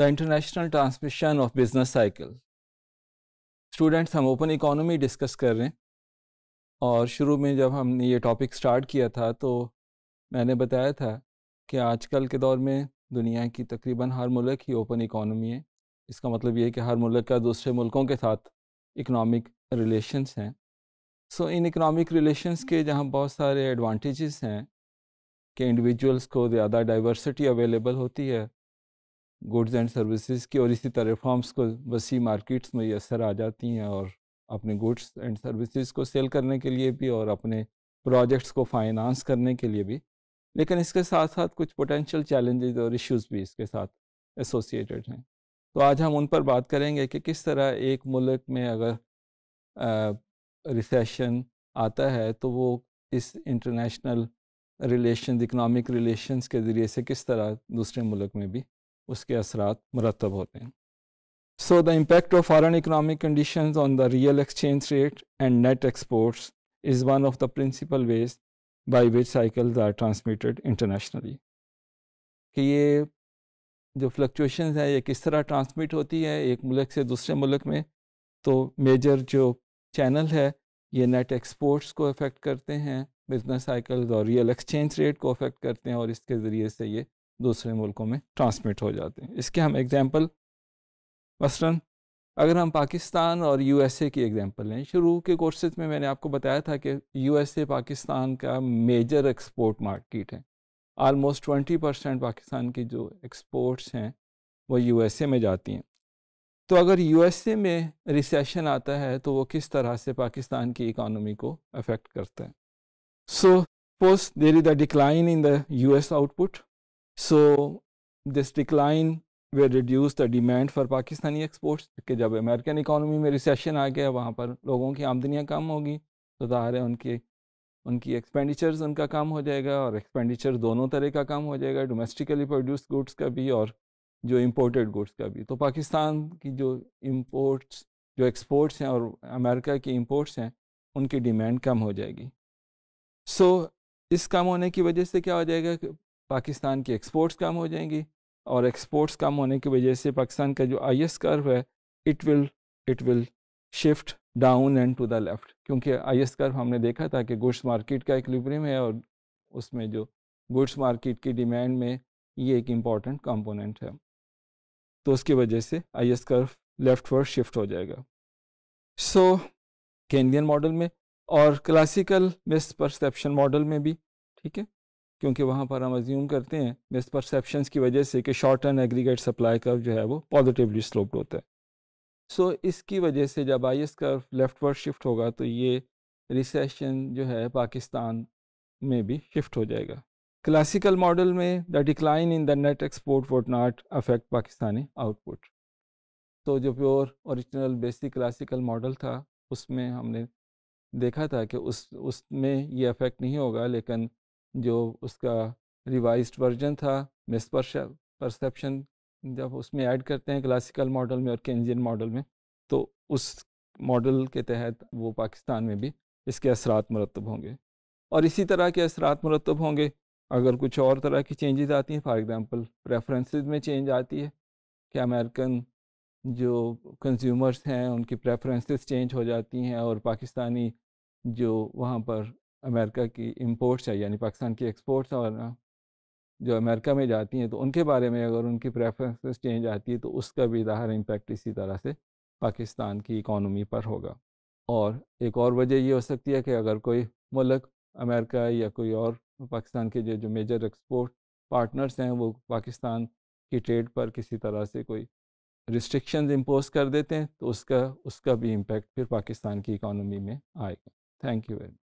the international transmission of business cycle students हम open economy discuss कर रहे हैं और शुरू में जब हमने ये टॉपिक स्टार्ट किया था तो मैंने बताया था कि आजकल के दौर में दुनिया की तकरीबन हर मुल्क ही ओपन इकोनॉमी है इसका मतलब ये है कि हर मुल्क का दूसरे मुल्कों के साथ इकनॉमिक रिलेशंस हैं सो इन इकनॉमिक रिलेशंस के जहाँ बहुत सारे एडवांटेजेस हैं कि इंडिविजुअल्स को ज़्यादा डाइवर्सिटी अवेलेबल होती है गुड्स एंड सर्विसेज की और इसी तरह फॉर्म्स को वसी मार्केट्स में ये असर आ जाती हैं और अपने गुड्स एंड सर्विसेज को सेल करने के लिए भी और अपने प्रोजेक्ट्स को फाइनेंस करने के लिए भी लेकिन इसके साथ साथ कुछ पोटेंशियल चैलेंजेस और इश्यूज भी इसके साथ एसोसिएटेड हैं तो आज हम उन पर बात करेंगे कि किस तरह एक मुल्क में अगर रिसेशन आता है तो वो इस इंटरनेशनल रिलेशन इकनॉमिक रिलेशन के ज़रिए से किस तरह दूसरे मुल्क में भी उसके असर मरतब होते हैं so the impact of foreign economic condition on the real exchange rate and net exports is one of the principal ways by which cycles are transmitted internationally कि ये जो फ्लक्चुएशन है ये किस तरह ट्रांसमिट होती है एक मुल्क से दूसरे मुल्क में तो मेजर जो चैनल है ये नेट एक्सपोर्ट्स को अफेक्ट करते हैं बिजनेस साइकिल्स और रियल एक्सचेंज रेट को अफेक्ट करते हैं और इसके ज़रिए से ये दूसरे मुल्कों में ट्रांसमिट हो जाते हैं इसके हम एग्ज़ाम्पल मसलन अगर हम पाकिस्तान और यूएसए की एग्जांपल लें शुरू के कोर्सेज में मैंने आपको बताया था कि यूएसए पाकिस्तान का मेजर एक्सपोर्ट मार्केट है आलमोस्ट ट्वेंटी परसेंट पाकिस्तान की जो एक्सपोर्ट्स हैं वो यूएसए में जाती हैं तो अगर यूएसए में रिसेशन आता है तो वो किस तरह से पाकिस्तान की इकानमी को अफेक्ट करता है so post there is the decline in the S output so this decline way reduce the demand for Pakistani exports कि जब अमेरिकन इकानमी में रिसेशन आ गया वहाँ पर लोगों की आमदनियाँ कम होगी तो ज़ाहिर है उनके उनकी एक्सपेंडिचर्स उनका कम हो जाएगा और एक्सपेंडिचर दोनों तरह का कम हो जाएगा डोमेस्टिकली प्रोड्यूस गुड्स का भी और जो इम्पोर्टेड गुड्स का भी तो पाकिस्तान की जो इम्पोर्ट्स जो एक्सपोर्ट्स हैं और अमेरिका की इम्पोर्ट्स हैं उनकी डिमांड कम हो जाएगी सो so, इस कम होने की वजह से क्या हो जाएगा कि पाकिस्तान की एक्सपोर्ट्स कम हो जाएंगी और एक्सपोर्ट्स कम होने की वजह से पाकिस्तान का जो आई एस कर्व है it will it will shift down and to the left क्योंकि आई एस कर्व हमने देखा था कि गुड्स मार्केट का एक लिब्रियम है और उसमें जो गुड्स मार्केट की डिमांड में ये एक इम्पॉर्टेंट कंपोनेंट है तो उसकी वजह से I S curve leftward shift हो जाएगा सो कैंडियन मॉडल में और क्लासिकल मिस परसेप्शन मॉडल में भी ठीक है क्योंकि वहाँ पर हम अज्यूम करते हैं मिस परसेप्शन की वजह से कि short term aggregate supply curve जो है वो पॉजिटिवली स्लोप्ड होता है सो so, इसकी वजह से जब I S curve leftward shift होगा तो ये रिसेशन जो है पाकिस्तान में भी शिफ्ट हो जाएगा क्लासिकल मॉडल में the decline in the net export would not affect Pakistani output तो जो pure original basic classical model था उसमें हमने देखा था कि उस उसमें ये अफेक्ट नहीं होगा लेकिन जो उसका रिवाइज्ड वर्जन था मिस परसेप्शन जब उसमें ऐड करते हैं क्लासिकल मॉडल में और केंजियन मॉडल में तो उस मॉडल के तहत वो पाकिस्तान में भी इसके असरात मरतब होंगे और इसी तरह के असरात मरतब होंगे अगर कुछ और तरह की चेंजेस आती हैं फॉर एग्ज़ाम्पल प्रेफरेंसेस में चेंज आती है कि अमेरिकन जो कंज्यूमर्स हैं उनकी प्रेफरेंसेस चेंज हो जाती हैं और पाकिस्तानी जो वहाँ पर अमेरिका की इम्पोर्ट्स है यानी पाकिस्तान की एक्सपोर्ट्स और जो अमेरिका में जाती हैं तो उनके बारे में अगर उनकी प्रेफरेंसेस चेंज आती है तो उसका भी ज़ाहिर इम्पेक्ट इसी तरह से पाकिस्तान की इकॉनमी पर होगा और एक और वजह ये हो सकती है कि अगर कोई मुल्क अमेरिका या कोई और पाकिस्तान के जो जो मेजर एक्सपोर्ट पार्टनर्स हैं वो पाकिस्तान की ट्रेड पर किसी तरह से कोई रिस्ट्रिक्शन इम्पोज कर देते हैं तो उसका उसका भी इम्पेक्ट फिर पाकिस्तान की इकानमी में आएगा थैंक यू वेरी मच